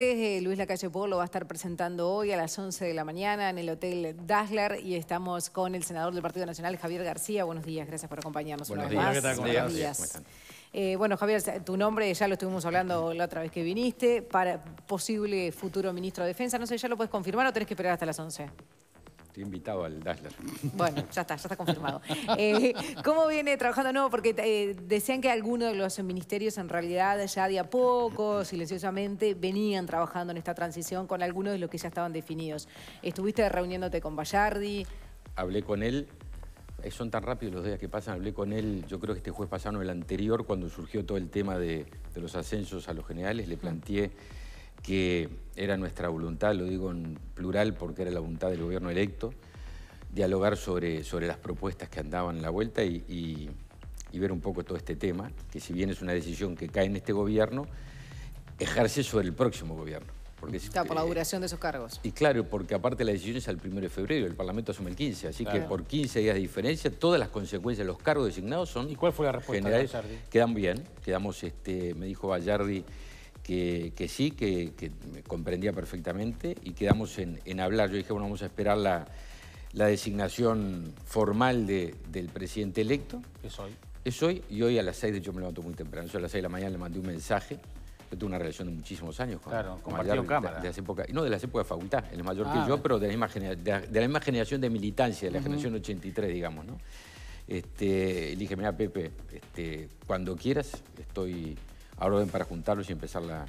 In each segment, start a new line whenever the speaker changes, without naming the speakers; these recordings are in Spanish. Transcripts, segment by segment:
Eh, Luis Lacalle Polo va a estar presentando hoy a las 11 de la mañana en el Hotel Dazzler y estamos con el senador del Partido Nacional, Javier García. Buenos días, gracias por acompañarnos Buenos una días. vez más. Buenos días. Eh, bueno, Javier, tu nombre ya lo estuvimos hablando la otra vez que viniste, para posible futuro ministro de Defensa. No sé, ¿ya lo puedes confirmar o tenés que esperar hasta las 11? invitado al Dazzler. Bueno, ya está, ya está confirmado. Eh, ¿Cómo viene trabajando nuevo? Porque eh, decían que algunos de los ministerios en realidad ya de a poco, silenciosamente, venían trabajando en esta transición con algunos de los que ya estaban definidos. ¿Estuviste reuniéndote con Bayardi.
Hablé con él. Eh, son tan rápidos los días que pasan. Hablé con él, yo creo que este jueves pasado, el anterior, cuando surgió todo el tema de, de los ascensos a los generales, le mm. planteé que era nuestra voluntad, lo digo en plural porque era la voluntad del gobierno electo, dialogar sobre, sobre las propuestas que andaban en la vuelta y, ver un poco todo este tema, que si bien es una decisión que cae en este gobierno, ejerce sobre el próximo gobierno. Porque Está por la eh,
duración de esos cargos.
Y claro, porque aparte la decisión es al 1 de febrero, el Parlamento asume el 15, así que por 15 días de diferencia, todas las consecuencias de los cargos designados son... ¿Y cuál fue la respuesta de Quedan bien, quedamos, este, me dijo Vallardi, que, sí, que, me comprendía perfectamente y quedamos en, hablar. Yo dije, bueno, vamos a esperar la, designación formal del presidente electo. Es hoy. Es hoy y hoy a las seis, de hecho me levanto muy temprano, yo a las seis de la mañana le mandé un mensaje yo tuve una relación de muchísimos años con, claro, Cámara. De, no de las épocas de facultad, él es mayor que ah. yo, pero de la, misma de, generación de militancia, de la generación 83, digamos, ¿no? Este, le dije, mira, Pepe, este, cuando quieras, estoy ahora ven para juntarlos y empezar la,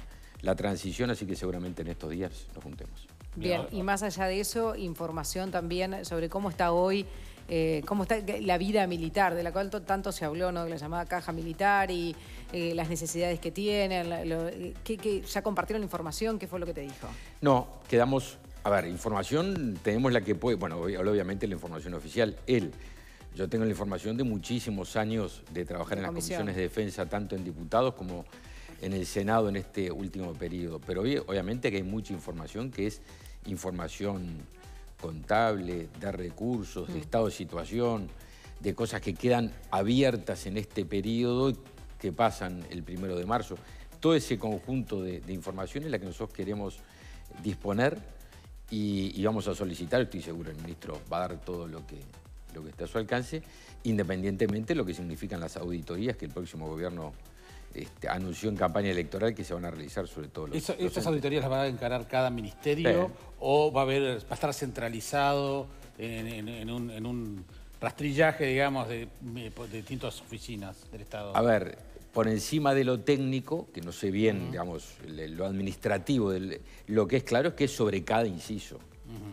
transición, así que seguramente en estos días nos juntemos.
Bien, y más allá de eso, información también sobre cómo está hoy, eh, cómo está la vida militar, de la cual tanto se habló, ¿no? De la llamada caja militar y eh, las necesidades que tienen. Eh, ¿qué, ya compartieron información? ¿Qué fue lo que te dijo?
No, quedamos. A ver, información tenemos la que puede. Bueno, obviamente la información oficial, él. Yo tengo la información de muchísimos años de trabajar en las comisiones de defensa, tanto en diputados como en el Senado en este último periodo. Pero obviamente que hay mucha información que es información contable, de recursos, de mm. estado de situación, de cosas que quedan abiertas en este periodo que pasan el primero de marzo. Todo ese conjunto de, información es la que nosotros queremos disponer y, y vamos a solicitar, estoy seguro el ministro va a dar todo lo que, lo que está a su alcance, independientemente de lo que significan las auditorías que el próximo gobierno este, anunció en campaña electoral que se van a realizar sobre todo los... ¿Estas auditorías
las va a encarar cada ministerio o va a, haber, a estar centralizado en, un, rastrillaje, digamos, de, distintas oficinas del Estado? A ver,
por encima de lo técnico, que no sé bien, digamos, lo administrativo, lo que es claro es que es sobre cada inciso.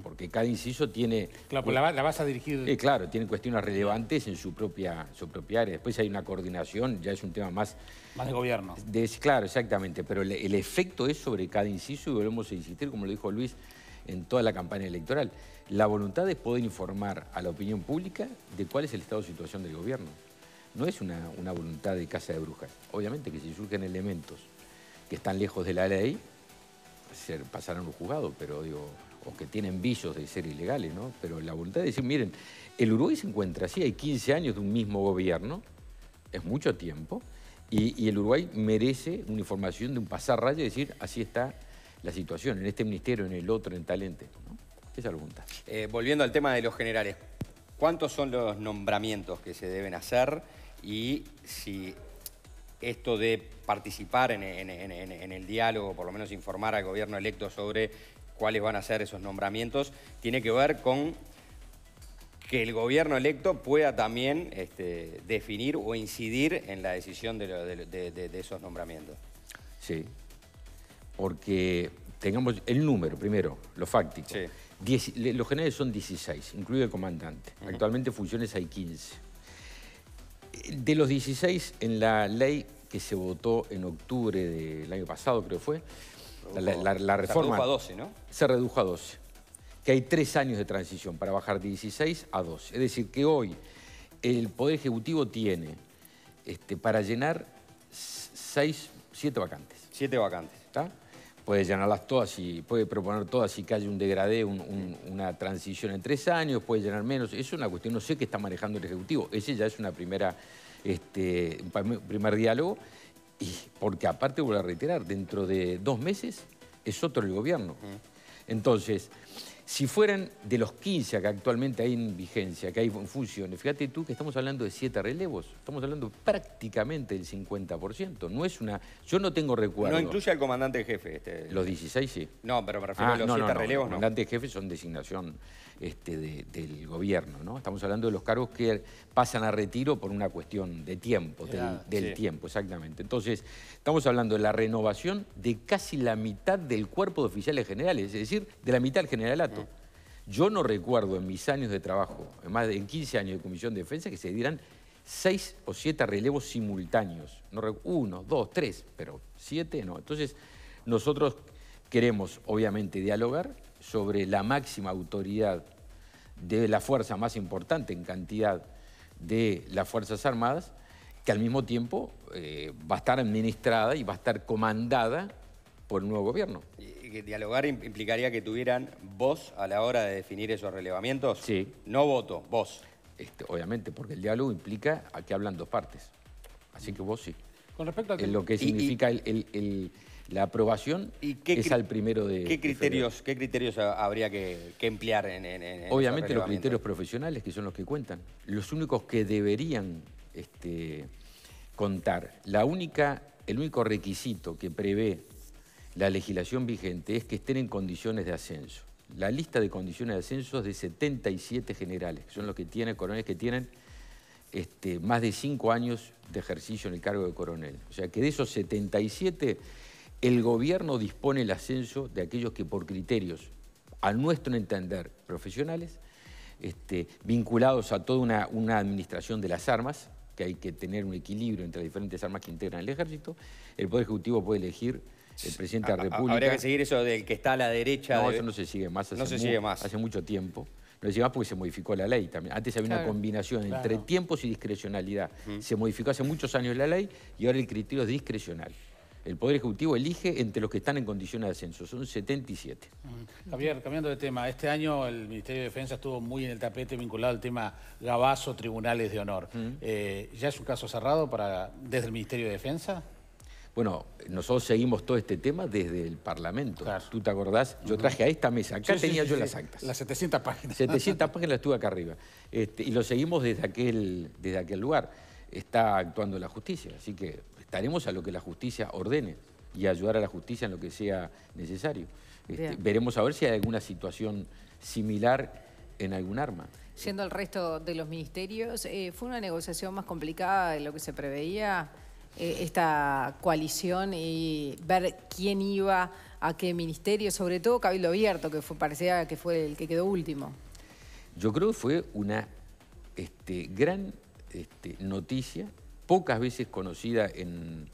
Porque cada inciso tiene... Claro, pues la, vas a dirigir... Eh, claro, tiene cuestiones relevantes en su propia, su propia área. Después hay una coordinación, ya es un tema más... Más de gobierno. claro, exactamente. Pero el, efecto es sobre cada inciso y volvemos a insistir, como lo dijo Luis, en toda la campaña electoral. La voluntad es poder informar a la opinión pública de cuál es el estado de situación del gobierno. No es una, voluntad de casa de brujas. Obviamente que si surgen elementos que están lejos de la ley, pasarán un juzgado, pero digo, o que tienen visos de ser ilegales, ¿no? Pero la voluntad de decir, miren, el Uruguay se encuentra así, hay 15 años de un mismo gobierno, es mucho tiempo, y, el Uruguay merece una información de un pasar y decir, así está la situación, en este ministerio, en el otro, en Talente. ¿no? Esa es la pregunta.
Eh, volviendo al tema de los generales, ¿cuántos son los nombramientos que se deben hacer? Y si esto de participar en, en, el diálogo, por lo menos informar al gobierno electo sobre cuáles van a ser esos nombramientos, tiene que ver con que el gobierno electo pueda también este, definir o incidir en la decisión de, esos nombramientos.
Sí, porque tengamos el número primero, los fáctico. los generales son 16, incluye el comandante. Actualmente funciones hay 15. De los 16, en la ley que se votó en octubre del año pasado, creo que fue, la, reforma... Se redujo a 12, ¿no? Se redujo a 12. Que hay tres años de transición para bajar de 16 a 12. Es decir, que hoy el Poder Ejecutivo tiene este, para llenar seis, siete vacantes. Siete vacantes. ¿Está? Puede llenarlas todas y puede proponer todas y que haya un degradé, una transición en tres años, puede llenar menos. Es una cuestión, no sé qué está manejando el Ejecutivo. Ese ya es una primera, este, un primer diálogo. Y porque aparte, vuelvo a reiterar, dentro de dos meses es otro el gobierno. Entonces, si fueran de los 15 que actualmente hay en vigencia, que hay en funciones, fíjate tú que estamos hablando de 7 relevos, estamos hablando prácticamente del 50%. No es una. Yo no tengo recuerdo. No incluye
al comandante jefe. Este, los
16 sí. No, pero me refiero a ah, los 7 relevos, no. Los comandantes jefes son designación este, del gobierno. ¿no? Estamos hablando de los cargos que pasan a retiro por una cuestión de tiempo, del, tiempo, exactamente. Entonces, estamos hablando de la renovación de casi la mitad del cuerpo de oficiales generales, es decir, de la mitad del generalato. Yo no recuerdo en mis años de trabajo, en más de en 15 años de Comisión de Defensa, que se dieran seis o siete relevos simultáneos. No, uno, dos, tres, pero siete no. Entonces, nosotros queremos, obviamente, dialogar, sobre la máxima autoridad de la fuerza más importante en cantidad de las Fuerzas Armadas, que al mismo tiempo
eh, va a estar administrada y va a estar comandada por el nuevo gobierno. ¿Y que dialogar implicaría que tuvieran voz a la hora de definir esos relevamientos? Sí. No
voto, voz. Este, obviamente, porque el diálogo implica a que hablan dos partes. Así que vos sí.
Con respecto
a que... lo que significa
el la aprobación ¿Y es al primero de ¿Qué criterios,
¿qué criterios habría que, emplear en, Obviamente los criterios
profesionales, que son los que cuentan. Los únicos que deberían este, contar. La única, el único requisito que prevé la legislación vigente es que estén en condiciones de ascenso. La lista de condiciones de ascenso es de 77 generales, que son los que tienen, coroneles que tienen este, más de 5 años de ejercicio en el cargo de coronel. O sea que de esos 77 el gobierno dispone el ascenso de aquellos que por criterios, a nuestro entender, profesionales, este, vinculados a toda una, administración de las armas, que hay que tener un equilibrio entre las diferentes armas que integran el ejército, el Poder Ejecutivo puede elegir el presidente de la República. Habría que seguir
eso del que está a la derecha. No, eso no se
sigue más. Hace no sigue más. Hace mucho tiempo. No se sigue más porque se modificó la ley también. Antes había una combinación entre tiempos y discrecionalidad. Se modificó hace muchos años la ley y ahora el criterio es discrecional el Poder Ejecutivo elige entre los que están en condiciones de ascenso, son 77.
Mm, Javier, cambiando de tema, este año el Ministerio de Defensa estuvo muy en el tapete vinculado al tema Gabazo, Tribunales de Honor. Mm. Eh, ¿Ya es un caso cerrado para desde el Ministerio de Defensa?
Bueno, nosotros seguimos todo este tema desde el Parlamento. Tú te acordás, yo mm. traje a esta mesa, acá tenía yo las actas. Las
700 páginas. 700
páginas las tuve acá arriba. Este, y lo seguimos desde aquel, desde aquel lugar. Está actuando la justicia, así que estaremos a lo que la justicia ordene y ayudar a la justicia en lo que sea necesario. Este, veremos a ver si hay alguna situación similar en algún arma.
Siendo el resto de los ministerios, eh, ¿fue una negociación más complicada de lo que se preveía eh, esta coalición y ver quién iba a qué ministerio, sobre todo Cabildo Abierto, que parecía que fue el que quedó último?
Yo creo que fue una este, gran este, noticia pocas veces conocida en,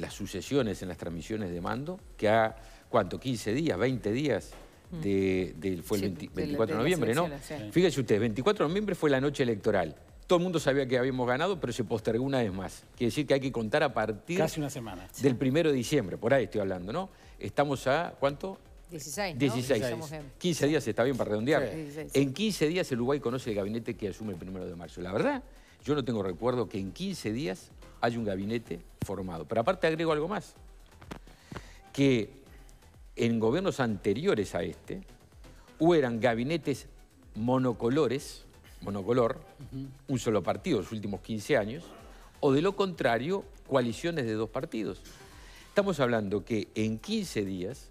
las sucesiones, en las transmisiones de mando, que ha, ¿cuánto? ¿15 días? ¿20 días? Mm. De, fue el 24 de, noviembre, ¿no? Fíjense ustedes, 24 de noviembre fue la noche electoral. Todo el mundo sabía que habíamos ganado, pero se postergó una vez más. Quiere decir que hay que contar a partir... Casi una semana. Del 1 de diciembre, por ahí estoy hablando, ¿no? Estamos a, ¿cuánto?
16, 16.
15 días está bien para redondear. En 15 días el Uruguay conoce el gabinete que asume el primero de marzo. La verdad yo no tengo recuerdo que en 15 días haya un gabinete formado. Pero aparte agrego algo más, que en gobiernos anteriores a este, o eran gabinetes monocolores, monocolor, un solo partido los últimos 15 años, o de lo contrario, coaliciones de dos partidos. Estamos hablando que en 15 días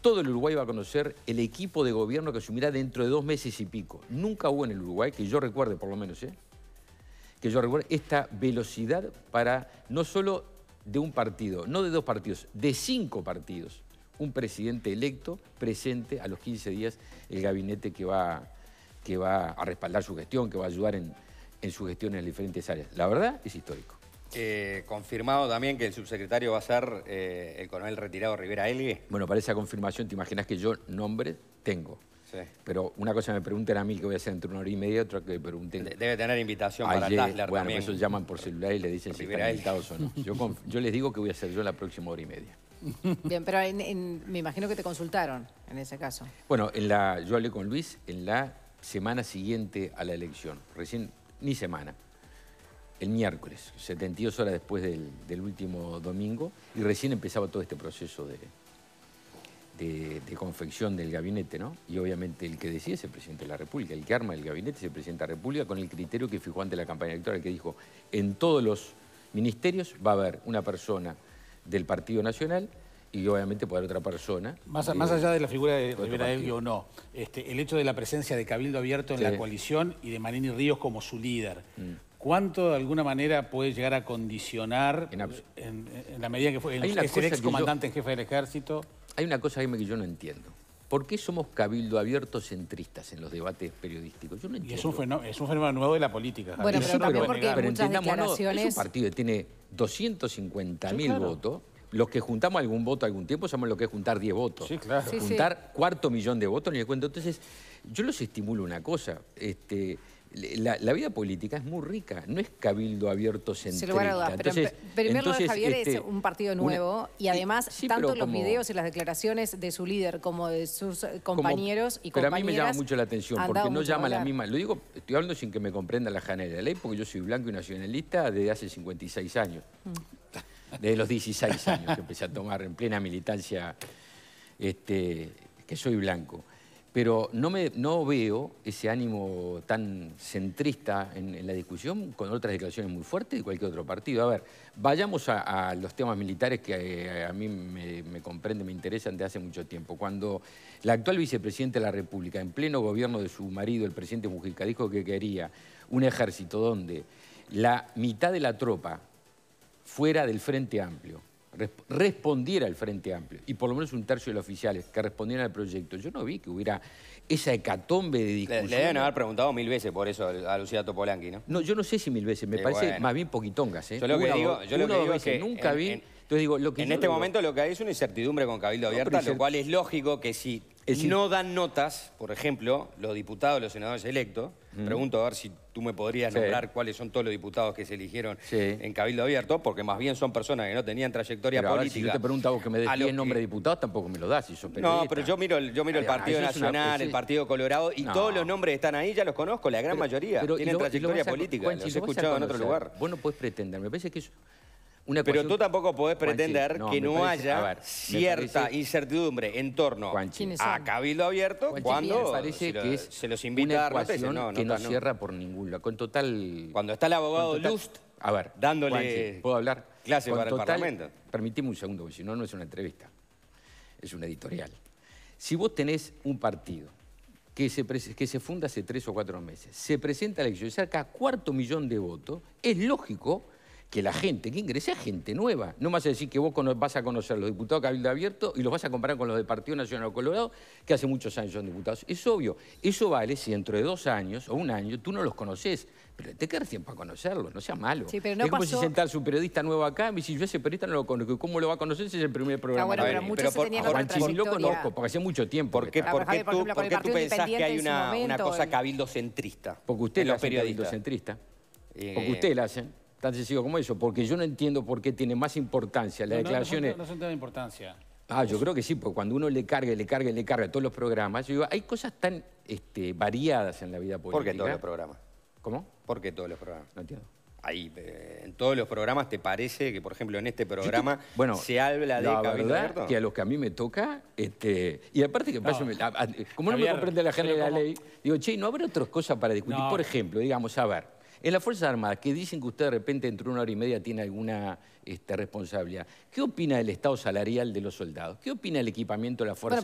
todo el Uruguay va a conocer el equipo de gobierno que asumirá dentro de dos meses y pico. Nunca hubo en el Uruguay, que yo recuerde por lo menos, ¿eh? que yo recuerdo, esta velocidad para no solo de un partido, no de dos partidos, de cinco partidos, un presidente electo presente a los 15 días el gabinete que va, que va a respaldar su gestión, que va a ayudar en, su gestión en las diferentes áreas. La verdad es histórico.
Eh, confirmado también que el subsecretario va a ser eh, el coronel retirado Rivera Elgue. Bueno,
para esa confirmación, ¿te imaginas que yo nombre tengo? Pero una cosa me pregunten a mí que voy a hacer entre una hora y media, otra que me pregunten. Debe tener invitación para ayer, bueno, eso llaman por celular y le dicen si están invitados o no. Yo, les digo que voy a hacer yo la próxima hora y media.
Bien, pero me imagino que te consultaron en ese caso.
Bueno, en la, yo hablé con Luis en la semana siguiente a la elección, recién, ni semana, el miércoles, 72 horas después del último domingo, y recién empezaba todo este proceso de, de, confección del gabinete, ¿no? Y obviamente el que decide es el presidente de la República, el que arma el gabinete es el presidente de la República con el criterio que fijó ante la campaña electoral, que dijo, en todos los ministerios va a haber una persona del Partido Nacional y obviamente puede haber otra persona.
Más, allá de la figura de, Rivera o no, este, el hecho de la presencia de Cabildo Abierto en la coalición y de Manini Ríos como su líder, mm. ¿Cuánto de alguna manera puede llegar a condicionar en, la medida que fue el ex comandante en jefe del ejército? hay
una cosa que yo no entiendo. ¿Por qué somos cabildo abiertos centristas en los debates periodísticos? Yo no entiendo. es, un fenómeno, nuevo de la política. Bueno, pero, también porque Es un partido que tiene 250.000 votos. Los que juntamos algún voto algún tiempo sabemos lo que es juntar 10 votos. Sí, claro. juntar cuarto millón de votos, ni le cuento. Entonces, yo los estimulo una cosa. Este, la, vida política es muy rica, no es cabildo abierto centrista. pero primero Javier es este, un
partido nuevo y además tanto los videos y las declaraciones de su líder como de sus compañeros y compañeras... Pero a mí me llama mucho
la atención porque no llama la misma... Lo digo, estoy hablando sin que me comprenda la janela de la ley porque yo soy blanco y nacionalista desde hace 56 años.
Mm.
Desde los 16 años que empecé a tomar en plena militancia este, que soy blanco. Pero no, veo ese ánimo tan centrista en, la discusión con otras declaraciones muy fuertes de cualquier otro partido. A ver, vayamos a, los temas militares que eh, a, mí me, me, comprenden, me interesan desde hace mucho tiempo. Cuando la actual vicepresidenta de la República, en pleno gobierno de su marido, el presidente Mujica, dijo que quería un ejército donde la mitad de la tropa fuera del Frente Amplio, respondiera el Frente Amplio, y por lo menos un tercio de los oficiales que respondieran al proyecto, yo no vi que hubiera esa hecatombe de discusión. Le, deben haber
preguntado mil veces por eso a Lucía Topolanqui, ¿no?
No, yo no sé si mil veces, me parece más bien poquitongas. ¿eh? Yo lo que digo, yo digo es que nunca vi... En,
digo, lo que en este momento lo que hay es una incertidumbre con Cabildo Abierta, lo cual es lógico que si si no dan notas, por ejemplo, los diputados, los senadores electos. Pregunto a ver si tú me podrías nombrar cuáles son todos los diputados que se eligieron en Cabildo Abierto, porque más bien son personas que no tenían trayectoria política. si yo te pregunto
a vos que me des el nombre de diputados, tampoco me lo das, No, pero yo
miro, el Partido Nacional, pues el Partido Colorado, y todos los nombres están ahí, ya los conozco, la gran mayoría. Tienen trayectoria política, los he escuchado en otro lugar.
Vos no podés pretender, me parece que eso
pero tú tampoco podés pretender que no haya cierta incertidumbre en torno a Cabildo Abierto cuando se los invita no, que no, cierra por ningún Con total... Cuando está el abogado Lust a ver, dándole
¿puedo hablar? clase para el Parlamento. Permitime un segundo, porque si no, no es una entrevista. Es un editorial. Si vos tenés un partido que se, que se funda hace tres o cuatro meses, se presenta a la elección y saca cuarto millón de votos, es lógico que la gente que ingrese es gente nueva. No vas a decir que vos vas a conocer a los diputados de Cabildo Abierto y los vas a comparar con los del Partido Nacional Colorado, que hace muchos años son diputados. Es obvio, eso vale si dentro de dos años o un año tú no los conoces. Pero te quedas tiempo a conocerlos, no sea malo. es como si sentarse un periodista nuevo acá y me dice, yo ese periodista no lo conozco. ¿Cómo lo va a conocer si es el primer programa? bueno, pero, por, lo conozco, porque hace mucho tiempo. ¿Por qué, tú, pensás que hay una, cosa cabildocentrista? Porque usted lo periodista centrista. Eh, porque usted la hacen tan sencillo como eso, porque yo no entiendo por qué tiene más importancia las declaraciones... No,
son importancia. Ah, yo creo
que sí, porque cuando uno le carga, le carga, le carga a todos los programas, yo digo, hay cosas tan este, variadas en la vida política. ¿Por qué todos los programas? ¿Cómo?
¿Por qué todos los programas? No entiendo. Ahí, eh, en todos los programas, ¿te parece que, por ejemplo, en este programa se habla de la verdad que a
los que a mí me toca, este, y aparte que no, como no me comprende la gente de la ley, digo, che, ¿no habrá otras cosas para discutir? Por ejemplo, digamos, a ver, en las Fuerzas Armadas, que dicen que usted de repente entre una hora y media tiene alguna este, responsabilidad, ¿qué opina del estado salarial de los soldados? ¿Qué opina el equipamiento de la Fuerza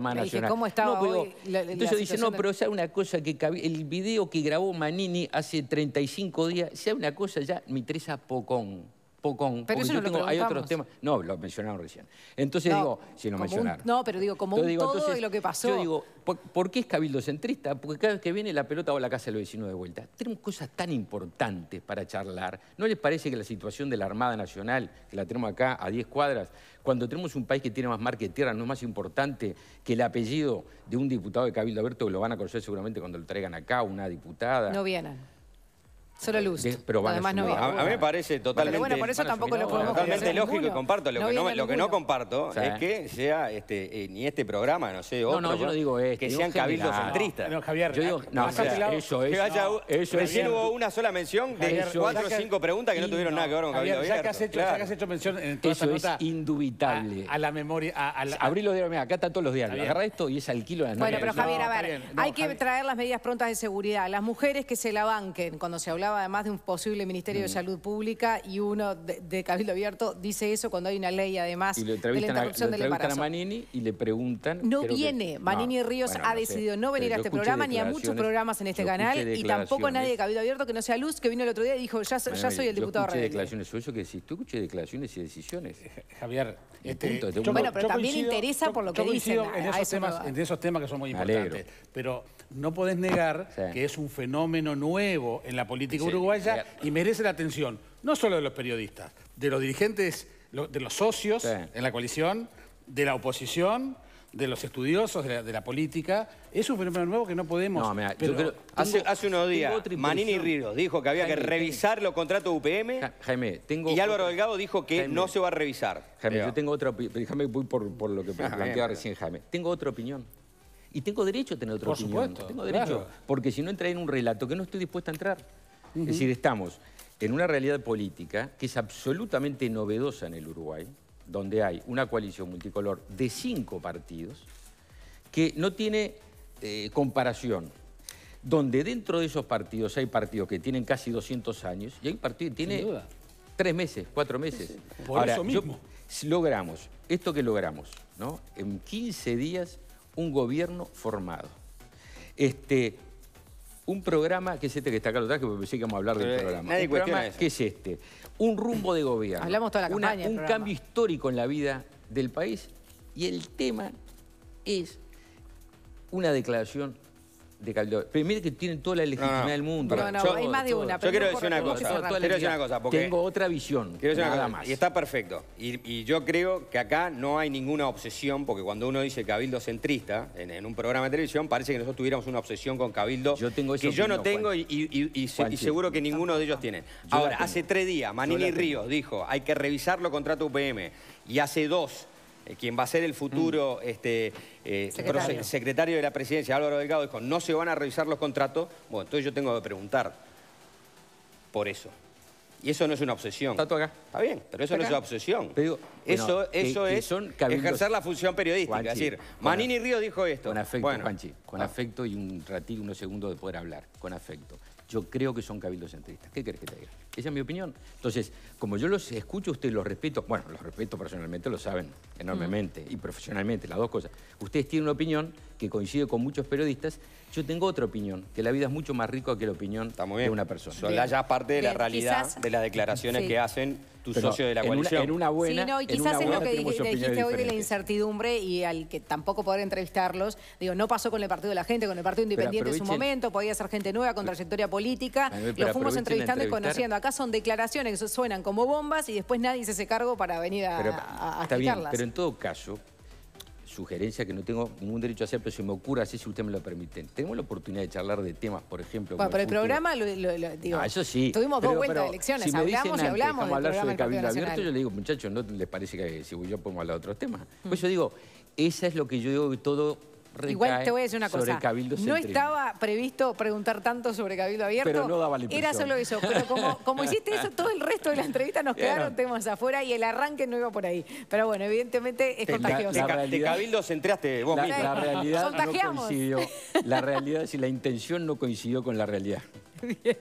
bueno, ¿Cómo estaba pero, hoy
entonces dice, no, pero
sea una cosa que el video que grabó Manini hace 35 días, sea una cosa ya Teresa pocón con, pero eso no hay otros temas. No, lo mencionaron recién. Entonces digo, si no,
pero digo, como un todo lo que pasó. Yo digo,
¿por, qué es cabildo centrista? Porque cada vez que viene la pelota va a la casa del vecinos de vuelta. Tenemos cosas tan importantes para charlar. ¿No les parece que la situación de la Armada Nacional, que la tenemos acá a 10 cuadras, cuando tenemos un país que tiene más mar que tierra, no es más importante que el apellido de un diputado de cabildo abierto, que lo van a conocer seguramente cuando lo traigan acá, una diputada? No
vienen. Solo luz. Además, no a, a, mí me
parece totalmente...
Totalmente lógico y
comparto. Lo, que, no, comparto es que sea este, eh, ni este programa, no sé, otro... No, no, yo digo este, Que sean cabildos centristas. No, Javier. Yo digo, no, eso es... Eso hubo una sola mención de cuatro o cinco preguntas que no tuvieron nada que ver con cabildo Ya que has hecho mención en toda esa Eso es
indubitable. A la memoria... Abrí
los diarios, acá están todos los diarios. Agarra esto y es al kilo de Bueno, pero Javier, a ver, hay que
traer las medidas prontas de seguridad. Las mujeres que se la banquen cuando se habla además de un posible Ministerio de Salud Pública y uno de, Cabildo Abierto dice eso cuando hay una ley además y de la interrupción a,
Manini y le preguntan... No viene,
Manini Ríos ha decidido no venir a este programa ni a muchos programas en este canal y tampoco nadie de Cabildo Abierto que no sea Luz que vino el otro día y dijo ya, soy el diputado rebelde.
declaraciones
eso que decís, tú escuché declaraciones y decisiones. Eh, Javier, este,
bueno, pero también interesa
por lo que dicen. En
esos, temas, que son muy importantes, pero no podés negar que es un fenómeno nuevo en la política uruguaya y merece la atención, no solo de los periodistas, de los dirigentes, de los socios en la coalición, de la oposición, de los estudiosos de la, política. Es un fenómeno nuevo que no podemos...
hace, hace, unos días Manini Ríos dijo que había que revisar los contratos UPM Jaime, tengo y Álvaro Delgado dijo que no se va a revisar. Jaime, yo
tengo otra opinión. voy por, lo que planteaba recién Jaime. Tengo otra opinión. Y tengo derecho a tener otra por Supuesto, tengo derecho. Porque si no entra en un relato que no estoy dispuesto a entrar. Es decir, estamos en una realidad política que es absolutamente novedosa en el Uruguay, donde hay una coalición multicolor de cinco partidos que no tiene eh, comparación, donde dentro de esos partidos hay partidos que tienen casi 200 años y hay partido que tiene tres meses, cuatro meses. Por eso mismo. logramos, esto que logramos, ¿no? en 15 días un gobierno formado. Este, un programa, que es este que está acá, lo traje porque pensé que vamos a hablar del eh, programa. un programa que es este, un rumbo de gobierno.
Hablamos toda la Un cambio
histórico en la vida del país y el tema es una declaración de Pero mire que tienen toda la legitimidad del
mundo. No, no, hay más de una.
yo quiero decir una cosa. Quiero tengo
otra visión. Quiero decir cosa, más. Y está
perfecto. Y, yo creo que acá no hay ninguna obsesión, porque cuando uno dice cabildo centrista en, un programa de televisión, parece que nosotros tuviéramos una obsesión con cabildo yo que yo no tengo y, seguro que ninguno de ellos ah. tiene. Ahora, hace tres días Manini Ríos dijo, hay que revisar los contratos UPM. Y hace dos eh, quien va a ser el futuro mm. este, eh, secretario. de la presidencia, Álvaro Delgado, dijo, no se van a revisar los contratos, bueno, entonces yo tengo que preguntar por eso. Y eso no es una obsesión. Está todo acá. Está bien, pero eso no es una obsesión. eso eso es ejercer la función periodística. es decir, Manini Río dijo esto. Con afecto, Panchi. con ah.
afecto y un ratito, unos segundos de poder hablar. Con afecto. Yo creo que son cabildos centristas. ¿Qué querés que te diga? Esa es mi opinión. Entonces, como yo los escucho ustedes, los respeto, bueno, los respeto personalmente, lo saben enormemente, y profesionalmente, las dos cosas. Ustedes tienen una opinión que coincide con muchos periodistas, yo tengo otra opinión, que la vida es mucho más rica que la opinión de una persona. Son ya parte de la realidad de las declaraciones que hacen
tu socio de la coalición. En una, buena. Sí, no, y quizás es lo que dijiste, hoy de la
incertidumbre y al que tampoco poder entrevistarlos. Digo, no pasó con el Partido de la Gente, con el Partido Independiente en su momento, podía ser gente nueva con trayectoria política. Los fuimos entrevistando y conociendo. Acá son declaraciones que suenan como bombas y después nadie se hace cargo para venir a, pero, Pero
en todo caso, sugerencia que no tengo ningún derecho a hacer, pero se me ocurre así si ustedes me lo permiten. Tenemos la oportunidad de charlar de temas, por ejemplo. Bueno, pero el, programa,
lo, digo, ah,
eso sí. Tuvimos dos vueltas de elecciones, hablamos antes, y hablamos. Del hablar sobre Cabildo Abierto, yo le digo, muchachos, ¿no les parece que si yo podemos hablar de otros temas? Pues mm. yo digo, esa es lo que yo digo todo Igual te voy a decir una cosa. no estaba
previsto preguntar tanto sobre Cabildo Abierto. Pero no daba la Era solo eso. Pero como, hiciste eso, todo el resto de la entrevista nos quedaron temas afuera y el arranque no iba por ahí. Pero bueno, evidentemente es contagioso. La, de Cabildo
centraste vos la, mismo. La realidad no coincidió. La realidad, es si la intención no coincidió con la realidad. bien.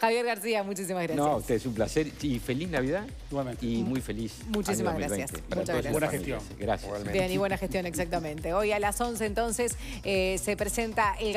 Javier García, muchísimas gracias. No,
usted es un placer y feliz Navidad. Igualmente. Y muy feliz. Muchísimas gracias. Muchas gracias. Buena gestión. Gracias. Igualmente. Bien, y buena
gestión, exactamente. Hoy a las 11 entonces eh, se presenta el